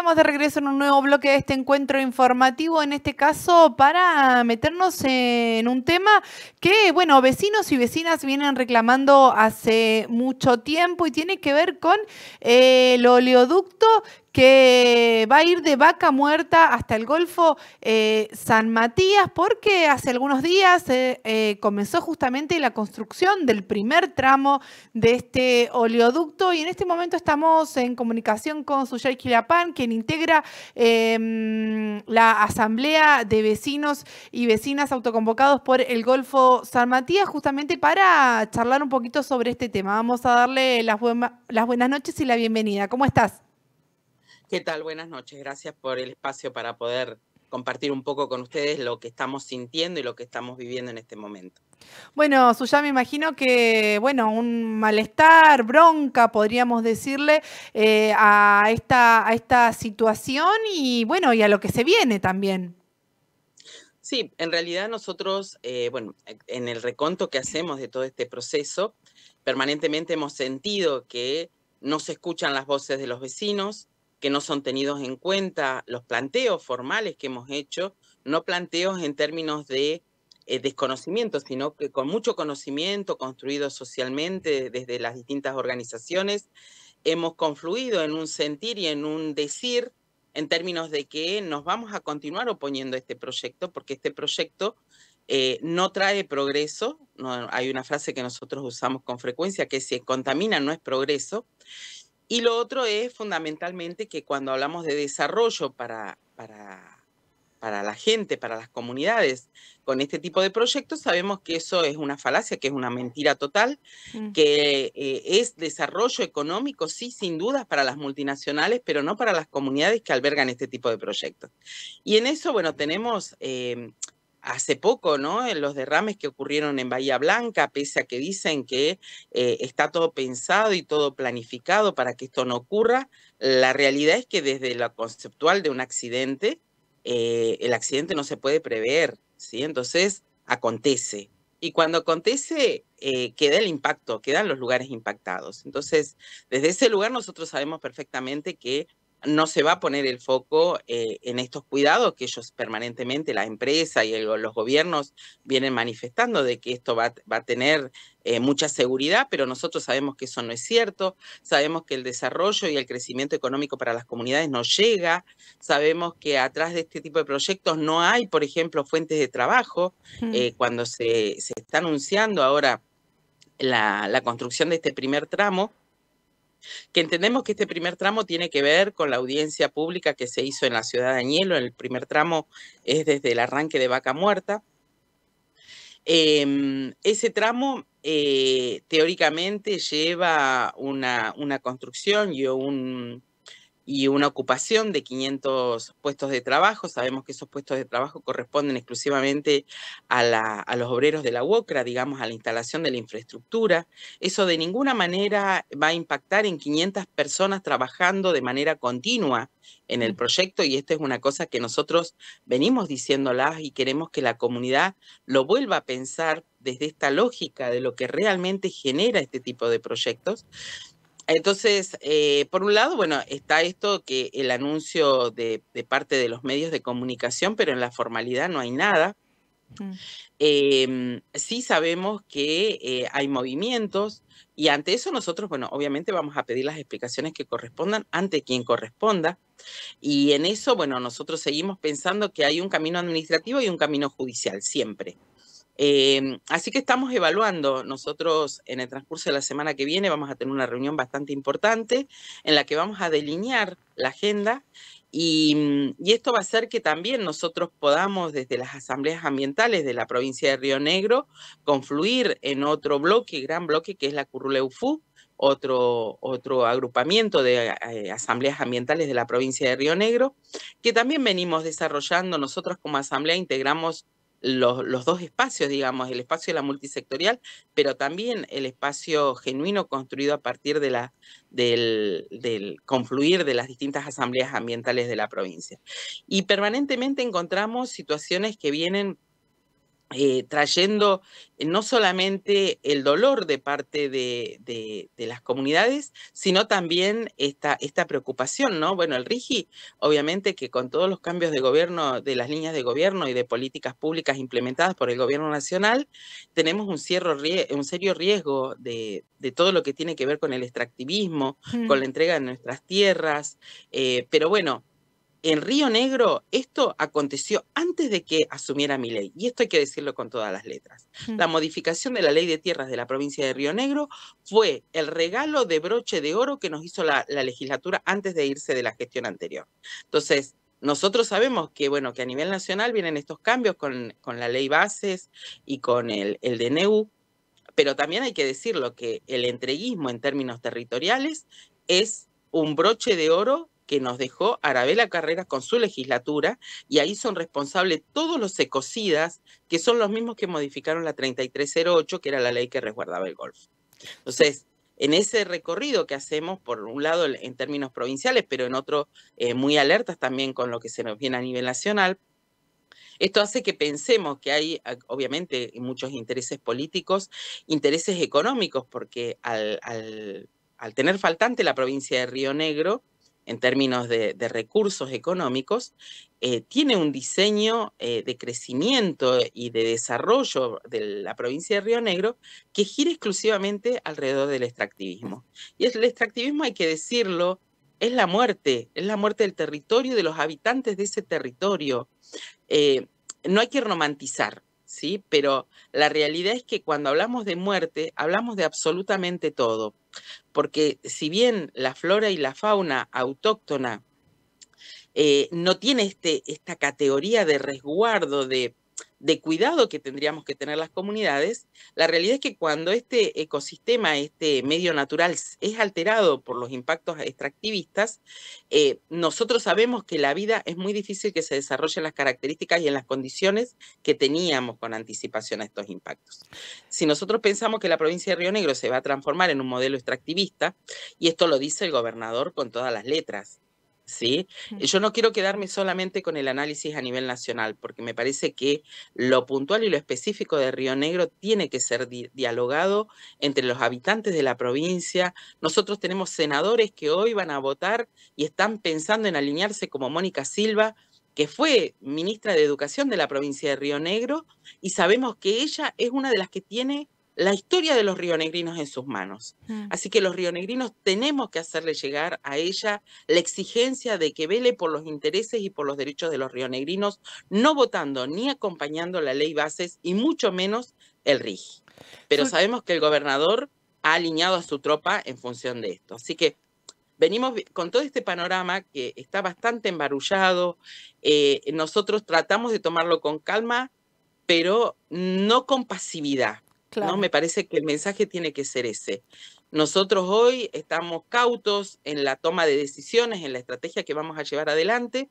estamos de regreso en un nuevo bloque de este encuentro informativo, en este caso para meternos en un tema que, bueno, vecinos y vecinas vienen reclamando hace mucho tiempo y tiene que ver con eh, el oleoducto que va a ir de vaca muerta hasta el Golfo eh, San Matías, porque hace algunos días eh, eh, comenzó justamente la construcción del primer tramo de este oleoducto y en este momento estamos en comunicación con Suyay Quilapán, quien integra em, la Asamblea de Vecinos y Vecinas autoconvocados por el Golfo San Matías, justamente para charlar un poquito sobre este tema. Vamos a darle las, las buenas noches y la bienvenida. ¿Cómo estás? ¿Qué tal? Buenas noches. Gracias por el espacio para poder compartir un poco con ustedes lo que estamos sintiendo y lo que estamos viviendo en este momento. Bueno, Suya, me imagino que, bueno, un malestar, bronca, podríamos decirle, eh, a, esta, a esta situación y, bueno, y a lo que se viene también. Sí, en realidad nosotros, eh, bueno, en el reconto que hacemos de todo este proceso, permanentemente hemos sentido que no se escuchan las voces de los vecinos, que no son tenidos en cuenta los planteos formales que hemos hecho, no planteos en términos de eh, desconocimiento, sino que con mucho conocimiento construido socialmente desde las distintas organizaciones, hemos confluido en un sentir y en un decir en términos de que nos vamos a continuar oponiendo a este proyecto, porque este proyecto eh, no trae progreso, no, hay una frase que nosotros usamos con frecuencia, que si contamina no es progreso, y lo otro es fundamentalmente que cuando hablamos de desarrollo para, para, la gente, para las comunidades, con este tipo de proyectos, sabemos que eso es una falacia, que es una mentira total, mm. que eh, es desarrollo económico, sí, sin duda, para las multinacionales, pero no para las comunidades que albergan este tipo de proyectos. Y en eso, bueno, tenemos... Em, hace poco, ¿no? En eh, los derrames que ocurrieron en Bahía Blanca, pese a que dicen que eh, está todo pensado y todo planificado para que esto no ocurra, la realidad es que desde lo conceptual de un accidente, eh, el accidente no se puede prever, ¿sí? Entonces, acontece. Y cuando acontece, queda el impacto, quedan los lugares impactados. Entonces, desde ese lugar nosotros sabemos perfectamente que no se va a poner el foco eh, en estos cuidados que ellos permanentemente, la empresa y los gobiernos vienen manifestando de que esto va, a tener eh, mucha seguridad, pero nosotros sabemos que eso no es cierto, sabemos que el desarrollo y el crecimiento económico para las comunidades no llega, sabemos que atrás de este tipo de proyectos no hay, por ejemplo, fuentes de trabajo. Mm. Eh, cuando se, está anunciando ahora la, construcción de este primer tramo, que entendemos que este primer tramo tiene que ver con la audiencia pública que se hizo en la ciudad de Añelo. El primer tramo es desde el arranque de Vaca Muerta. Em, ese tramo eh, teóricamente lleva una, una construcción y un, y una ocupación de 500 puestos de trabajo. Sabemos que esos puestos de trabajo corresponden exclusivamente a, los obreros de la UOCRA, digamos, a la instalación de la infraestructura. Eso de ninguna manera va a impactar en 500 personas trabajando de manera continua en el proyecto y esto es una cosa que nosotros venimos diciéndolas y queremos que la comunidad lo vuelva a pensar desde esta lógica de lo que realmente genera este tipo de proyectos entonces, eh, por un lado, bueno, está esto que el anuncio de, parte de los medios de comunicación, pero en la formalidad no hay nada. Mm. Em, sí sabemos que eh, hay movimientos y ante eso nosotros, bueno, obviamente vamos a pedir las explicaciones que correspondan ante quien corresponda. Y en eso, bueno, nosotros seguimos pensando que hay un camino administrativo y un camino judicial, siempre. Em, así que estamos evaluando. Nosotros en el transcurso de la semana que viene vamos a tener una reunión bastante importante en la que vamos a delinear la agenda y, mm, esto va a hacer que también nosotros podamos, desde las asambleas ambientales de la provincia de Río Negro, confluir en otro bloque, gran bloque, que es la Curruleufú, otro, otro agrupamiento de eh, eh, asambleas ambientales de la provincia de Río Negro, que también venimos desarrollando. Nosotros como asamblea integramos los, dos espacios, digamos, el espacio de la multisectorial, pero también el espacio genuino construido a partir de la, del, del, confluir de las distintas asambleas ambientales de la provincia. Y permanentemente encontramos situaciones que vienen eh, trayendo eh, no solamente el dolor de parte de, las comunidades, sino también esta, esta, preocupación, ¿no? Bueno, el RIGI, obviamente que con todos los cambios de gobierno, de las líneas de gobierno y de políticas públicas implementadas por el gobierno nacional, tenemos un, un serio riesgo de, todo lo que tiene que ver con el extractivismo, con mm. la entrega de nuestras tierras, eh, pero bueno, en Río Negro esto aconteció antes de que asumiera mi ley, y esto hay que decirlo con todas las letras. Mm. La modificación de la ley de tierras de la provincia de Río Negro fue el regalo de broche de oro que nos hizo la, legislatura antes de irse de la gestión anterior. Entonces, nosotros sabemos que, bueno, que a nivel nacional vienen estos cambios con, la ley bases y con el, el DNU, pero también hay que decirlo que el entreguismo en términos territoriales es un broche de oro que nos dejó Arabela Carreras con su legislatura y ahí son responsables todos los ecocidas que son los mismos que modificaron la 3308, que era la ley que resguardaba el golf. Entonces, en ese recorrido que hacemos, por un lado en términos provinciales, pero en otro eh, muy alertas también con lo que se nos viene a nivel nacional, esto hace que pensemos que hay, ah, obviamente, muchos intereses políticos, intereses económicos, porque al tener faltante la provincia de Río Negro, en términos de, recursos económicos, eh, tiene un diseño eh, de crecimiento y de desarrollo de la provincia de Río Negro que gira exclusivamente alrededor del extractivismo. Y el extractivismo, hay que decirlo, es la muerte, es la muerte del territorio, de los habitantes de ese territorio. Eh, no hay que romantizar, ¿sí? Pero la realidad es que cuando hablamos de muerte, hablamos de absolutamente todo porque si bien la flora y la fauna autóctona eh, no tiene este, esta categoría de resguardo, de, de cuidado que tendríamos que tener las comunidades, la realidad es que cuando este ecosistema, este medio natural es alterado por los impactos extractivistas, eh, nosotros sabemos que la vida es muy difícil que se desarrollen las características y en las condiciones que teníamos con anticipación a estos impactos. Si nosotros pensamos que la provincia de Río Negro se va a transformar en un modelo extractivista, y esto lo dice el gobernador con todas las letras, ¿sí? Yo no quiero quedarme solamente con el análisis a nivel nacional, porque me parece que lo puntual y lo específico de Río Negro tiene que ser dialogado entre los habitantes de la provincia. Nosotros tenemos senadores que hoy van a votar y están pensando en alinearse como Mónica Silva, que fue ministra de Educación de la provincia de Río Negro, y sabemos que ella es una de las que tiene la historia de los rionegrinos en sus manos. Mm. Así que los rionegrinos tenemos que hacerle llegar a ella la exigencia de que vele por los intereses y por los derechos de los rionegrinos, no votando ni acompañando la ley bases y mucho menos el rig Pero sabemos que el gobernador ha alineado a su tropa en función de esto. Así que venimos con todo este panorama que está bastante embarullado. Eh, nosotros tratamos de tomarlo con calma, pero no con pasividad, ¿no? Me parece que el mensaje tiene que ser ese. Nosotros hoy estamos cautos en la toma de decisiones, en la estrategia que vamos a llevar adelante,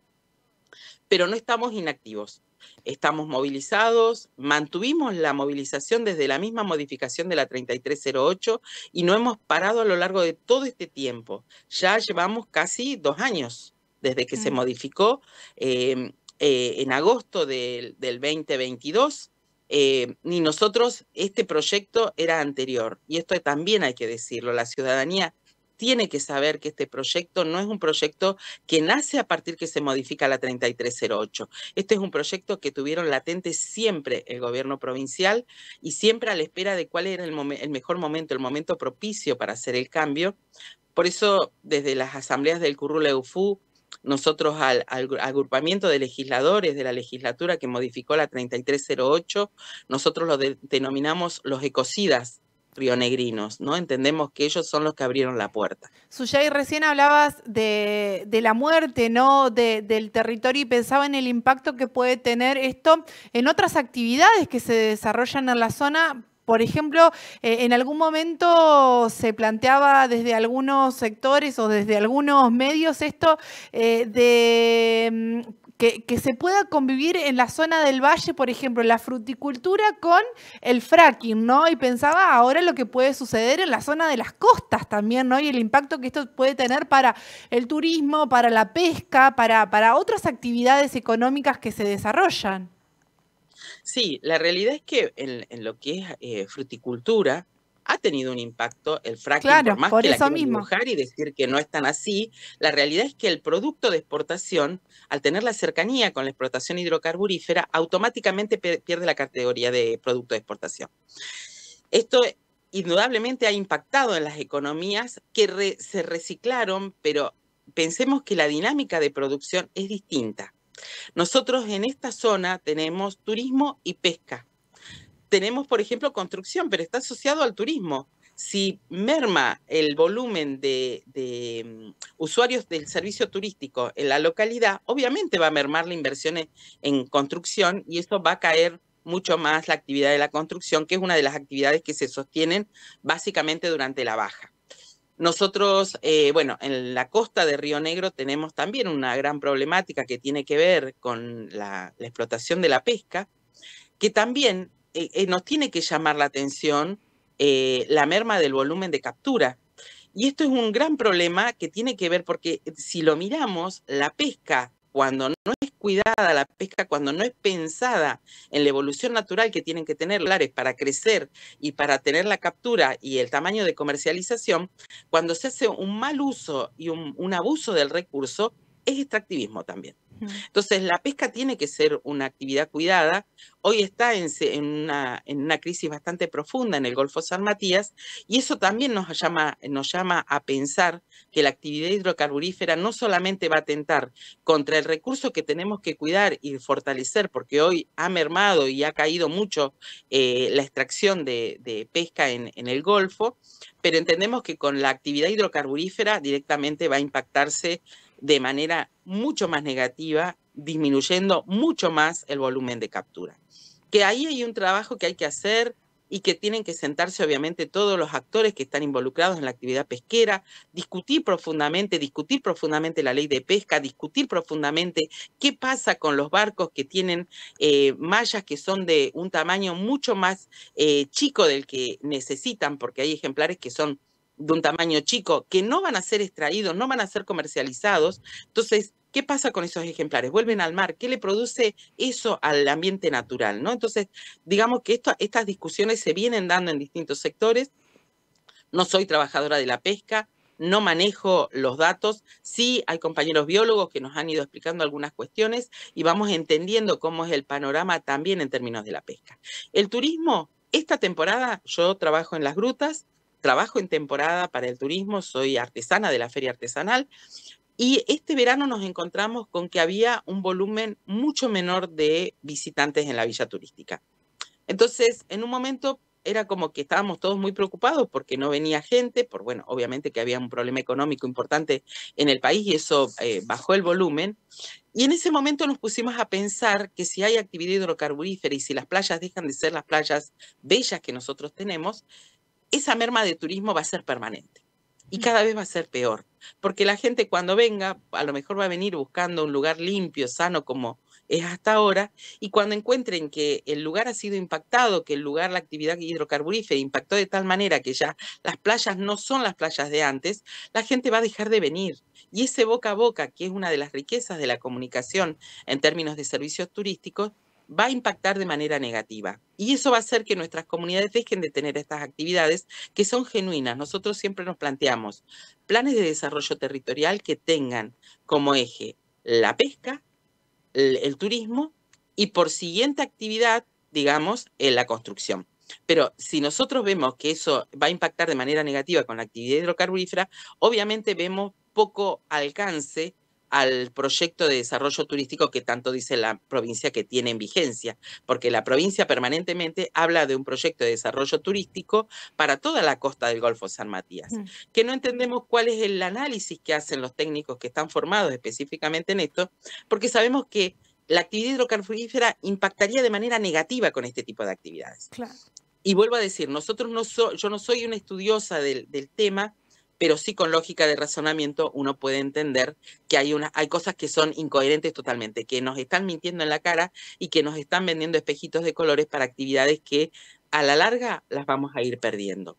pero no estamos inactivos. Estamos movilizados, mantuvimos la movilización desde la misma modificación de la 3308 y no hemos parado a lo largo de todo este tiempo. Ya llevamos casi dos años desde que se mm. modificó em, eh, en agosto del 2022 eh, ni nosotros, este proyecto era anterior. Y esto también hay que decirlo, la ciudadanía tiene que saber que este proyecto no es un proyecto que nace a partir que se modifica la 3308. Este es un proyecto que tuvieron latente siempre el gobierno provincial y siempre a la espera de cuál era el, mejor momento, el momento propicio para hacer el cambio. Por eso, desde las asambleas del Currula EUFU, nosotros al, agrupamiento de legisladores de la legislatura que modificó la 3308, nosotros lo denominamos los ecocidas rionegrinos, ¿no? Entendemos que ellos son los que abrieron la puerta. Suyay, recién hablabas de, la muerte, ¿no? del territorio y pensaba en el impacto que puede tener esto en otras actividades que se desarrollan en la zona por ejemplo, eh, en algún momento se planteaba desde algunos sectores o desde algunos medios esto eh, de mm, que, se pueda convivir en la zona del valle, por ejemplo, la fruticultura con el fracking, ¿no? Y pensaba ahora lo que puede suceder en la zona de las costas también, ¿no? Y el impacto que esto puede tener para el turismo, para la pesca, para, para otras actividades económicas que se desarrollan. Sí, la realidad es que en, lo que es eh, fruticultura ha tenido un impacto el fracking, claro, por más que eso mismo. y decir que no es tan así, la realidad es que el producto de exportación, al tener la cercanía con la explotación hidrocarburífera, automáticamente pierde la categoría de producto de exportación. Esto eh, indudablemente ha impactado en las economías que se reciclaron, pero pensemos que la dinámica de producción es distinta. Nosotros en esta zona tenemos turismo y pesca. Tenemos, por ejemplo, construcción, pero está asociado al turismo. Si merma el volumen de, mm, usuarios del servicio turístico en la localidad, obviamente va a mermar la inversión en, en construcción y eso va a caer mucho más la actividad de la construcción, que es una de las actividades que se sostienen básicamente durante la baja. Nosotros, eh, bueno, en la costa de Río Negro tenemos también una gran problemática que tiene que ver con la, explotación de la pesca, que también eh, eh, nos tiene que llamar la atención la merma del volumen de captura. Y esto es un gran problema que tiene que ver porque si lo miramos, la pesca cuando no es cuidada la pesca, cuando no es pensada en la evolución natural que tienen que tener los lares para crecer y para tener la captura y el tamaño de comercialización, cuando se hace un mal uso y un abuso del recurso, es extractivismo también. Entonces, la pesca tiene que ser una actividad cuidada. Hoy está en, una, crisis bastante profunda en el Golfo San Matías y eso también nos llama, nos llama a pensar que la actividad hidrocarburífera no solamente va a atentar contra el recurso que tenemos que cuidar y fortalecer, porque hoy ha mermado y ha caído mucho eh, la extracción de, pesca en, en el Golfo, pero entendemos que con la actividad hidrocarburífera directamente va a impactarse de manera mucho más negativa, disminuyendo mucho más el volumen de captura. Que ahí hay un trabajo que hay que hacer y que tienen que sentarse obviamente todos los actores que están involucrados en la actividad pesquera, discutir profundamente, discutir profundamente la ley de pesca, discutir profundamente qué pasa con los barcos que tienen eh, mallas que son de un tamaño mucho más eh, chico del que necesitan, porque hay ejemplares que son de un tamaño chico que no van a ser extraídos, no van a ser comercializados. Entonces, ¿qué pasa con esos ejemplares? Vuelven al mar, ¿qué le produce eso al ambiente natural? ¿no? Entonces, digamos que estas discusiones se vienen dando en distintos sectores. No soy trabajadora de la pesca, no manejo los datos. Sí, hay compañeros biólogos que nos han ido explicando algunas cuestiones y vamos entendiendo cómo es el panorama también en términos de la pesca. El turismo, esta temporada yo trabajo en las grutas, trabajo en temporada para el turismo, soy artesana de la feria artesanal y este verano nos encontramos con que había un volumen mucho menor de visitantes en la villa turística. Entonces, en un momento era como que estábamos todos muy preocupados porque no venía gente, por bueno, obviamente que había un problema económico importante en el país y eso eh, bajó el volumen. Y en ese momento nos pusimos a pensar que si hay actividad hidrocarburífera y si las playas dejan de ser las playas bellas que nosotros tenemos, esa merma de turismo va a ser permanente y mm. cada vez va a ser peor, porque la gente cuando venga, a lo mejor va a venir buscando un lugar limpio, sano como es hasta ahora, y cuando encuentren que el lugar ha sido impactado, que el lugar, la actividad hidrocarburífera impactó de tal manera que ya las playas no son las playas de antes, la gente va a dejar de venir. Y ese boca a boca, que es una de las riquezas de la comunicación en términos de servicios turísticos, va a impactar de manera negativa. Y eso va a hacer que nuestras comunidades dejen de tener estas actividades que son genuinas. Nosotros siempre nos planteamos planes de desarrollo territorial que tengan como eje la pesca, el, turismo y por siguiente actividad, digamos, la construcción. Pero si nosotros vemos que eso va a impactar de manera negativa con la actividad hidrocarburífera, obviamente vemos poco alcance al proyecto de desarrollo turístico que tanto dice la provincia que tiene en vigencia, porque la provincia permanentemente habla de un proyecto de desarrollo turístico para toda la costa del Golfo San Matías, mm. que no entendemos cuál es el análisis que hacen los técnicos que están formados específicamente en esto, porque sabemos que la actividad hidrocarburífera impactaría de manera negativa con este tipo de actividades. Y vuelvo a decir, nosotros no yo no soy una estudiosa del tema, pero sí con lógica de razonamiento uno puede entender que hay, hay cosas que son incoherentes totalmente, que nos están mintiendo en la cara y que nos están vendiendo espejitos de colores para actividades que a la larga las vamos a ir perdiendo.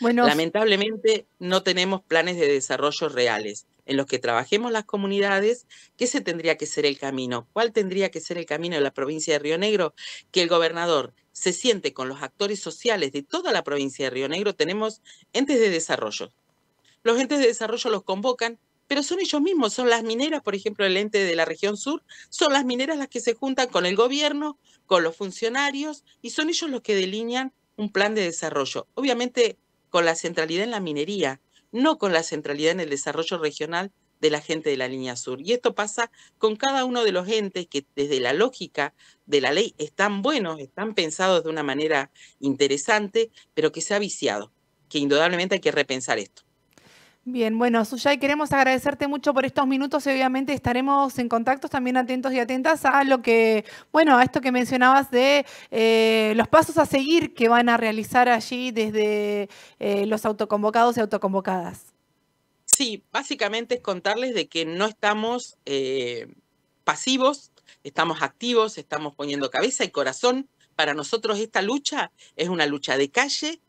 Bueno, Lamentablemente no tenemos planes de desarrollo reales en los que trabajemos las comunidades. ¿Qué se tendría que ser el camino? ¿Cuál tendría que ser el camino de la provincia de Río Negro? Que el gobernador se siente con los actores sociales de toda la provincia de Río Negro. Tenemos entes de desarrollo, los entes de desarrollo los convocan, pero son ellos mismos, son las mineras, por ejemplo, el ente de la región sur, son las mineras las que se juntan con el gobierno, con los funcionarios, y son ellos los que delinean un plan de desarrollo. Obviamente con la centralidad en la minería, no con la centralidad en el desarrollo regional de la gente de la línea sur. Y esto pasa con cada uno de los entes que desde la lógica de la ley están buenos, están pensados de una manera interesante, pero que se ha viciado, que indudablemente hay que repensar esto. Bien, bueno, Suyay, queremos agradecerte mucho por estos minutos y obviamente estaremos en contacto también atentos y atentas a lo que, bueno, a esto que mencionabas de eh, los pasos a seguir que van a realizar allí desde eh, los autoconvocados y autoconvocadas. Sí, básicamente es contarles de que no estamos eh, pasivos, estamos activos, estamos poniendo cabeza y corazón. Para nosotros esta lucha es una lucha de calle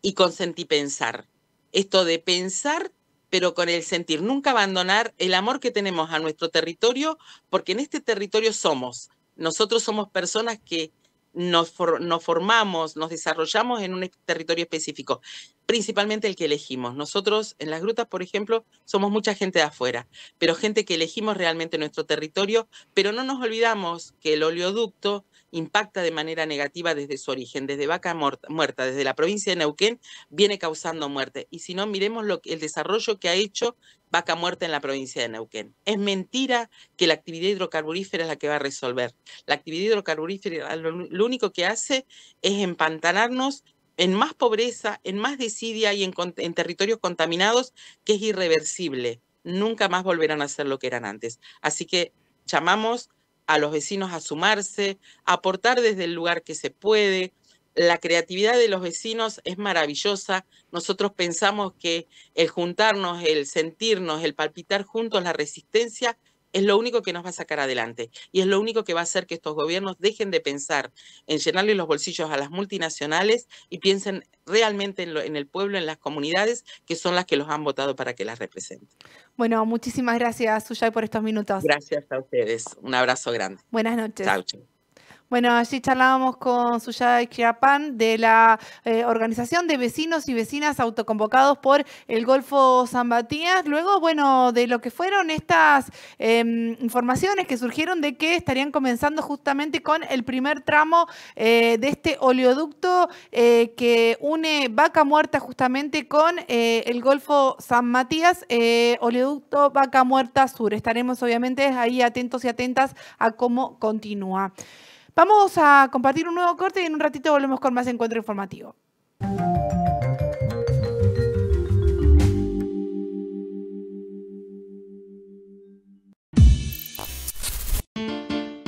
y con sentipensar esto de pensar pero con el sentir, nunca abandonar el amor que tenemos a nuestro territorio, porque en este territorio somos, nosotros somos personas que nos, formamos, nos desarrollamos en un territorio específico, principalmente el que elegimos. Nosotros en las grutas, por ejemplo, somos mucha gente de afuera, pero gente que elegimos realmente nuestro territorio, pero no nos olvidamos que el oleoducto impacta de manera negativa desde su origen, desde Vaca Muerta, desde la provincia de Neuquén, viene causando muerte. Y si no, miremos lo, el desarrollo que ha hecho Vaca Muerta en la provincia de Neuquén. Es mentira que la actividad hidrocarburífera es la que va a resolver. La actividad hidrocarburífera lo, único que hace es empantanarnos en más pobreza, en más desidia y en territorios contaminados, que es irreversible. Nunca más volverán a ser lo que eran antes. Así que llamamos a los vecinos a sumarse, aportar desde el lugar que se puede. La creatividad de los vecinos es maravillosa. Nosotros pensamos que el juntarnos, el sentirnos, el palpitar juntos, la resistencia, es lo único que nos va a sacar adelante y es lo único que va a hacer que estos gobiernos dejen de pensar en llenarle los bolsillos a las multinacionales y piensen realmente en, el pueblo, en las comunidades que son las que los han votado para que las representen. Bueno, muchísimas gracias, Suyay, por estos minutos. Gracias a ustedes. Un abrazo grande. Buenas noches. Chao. Bueno, allí charlábamos con Suyada Chiapan de la eh, Organización de Vecinos y Vecinas Autoconvocados por el Golfo San Matías. Luego, bueno, de lo que fueron estas em, informaciones que surgieron de que estarían comenzando justamente con el primer tramo eh, de este oleoducto eh, que une Vaca Muerta justamente con el Golfo San Matías, oleoducto Vaca Muerta Sur. Estaremos obviamente ahí atentos y atentas a cómo continúa. Vamos a compartir un nuevo corte y en un ratito volvemos con más encuentro informativo.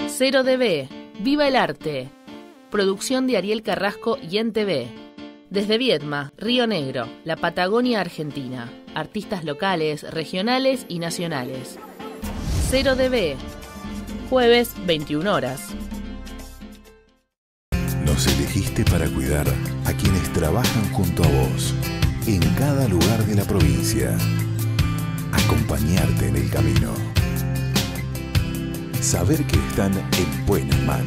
Cero DB, Viva el Arte. Producción de Ariel Carrasco y NTV. Desde vietma Río Negro, la Patagonia Argentina. Artistas locales, regionales y nacionales. Cero DB. Jueves, 21 horas para cuidar a quienes trabajan junto a vos en cada lugar de la provincia. Acompañarte en el camino. Saber que están en buen manos.